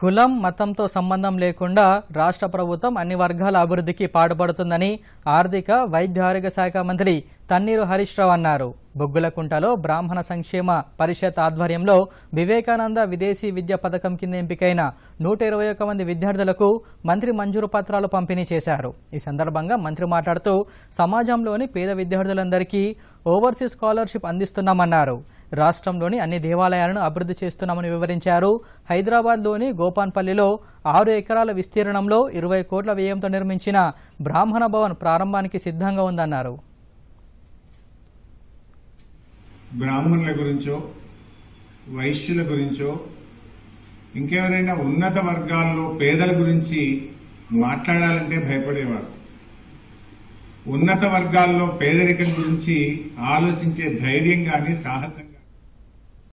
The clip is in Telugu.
కులం మతంతో సంబంధం లేకుండా రాష్ట్ర ప్రభుత్వం అన్ని వర్గాల అభివృద్ధికి పాటుపడుతుందని ఆర్థిక వైద్య ఆరోగ్య శాఖ మంత్రి తన్నీరు హరీష్ రావు అన్నారు బొగ్గులకుంటలో బ్రాహ్మణ సంక్షేమ పరిషత్ ఆధ్వర్యంలో వివేకానంద విదేశీ విద్య పథకం కింద ఎంపికైన నూట ఇరవై ఒక్క మంది విద్యార్థులకు మంత్రి మంజూరు పత్రాలు పంపిణీ చేశారు ఈ సందర్భంగా మంత్రి మాట్లాడుతూ సమాజంలోని పేద విద్యార్థులందరికీ ఓవర్సీస్ స్కాలర్షిప్ అందిస్తున్నామన్నారు రాష్ట్రంలోని అన్ని దేవాలయాలను అభివృద్ధి చేస్తున్నామని వివరించారు హైదరాబాద్ లోని గోపాన్పల్లిలో ఆరు ఎకరాల విస్తీర్ణంలో ఇరవై కోట్ల వ్యయంతో నిర్మించిన బ్రాహ్మణ భవన్ ప్రారంభానికి సిద్ధంగా ఉందన్నారు బ్రాహ్మణుల గురించో వైశ్యుల గురించో ఇంకెవరైనా ఉన్నత వర్గాల్లో పేదల గురించి మాట్లాడాలంటే భయపడేవారు ఉన్నత వర్గాల్లో పేదరికం గురించి ఆలోచించే ధైర్యం కానీ సాహసం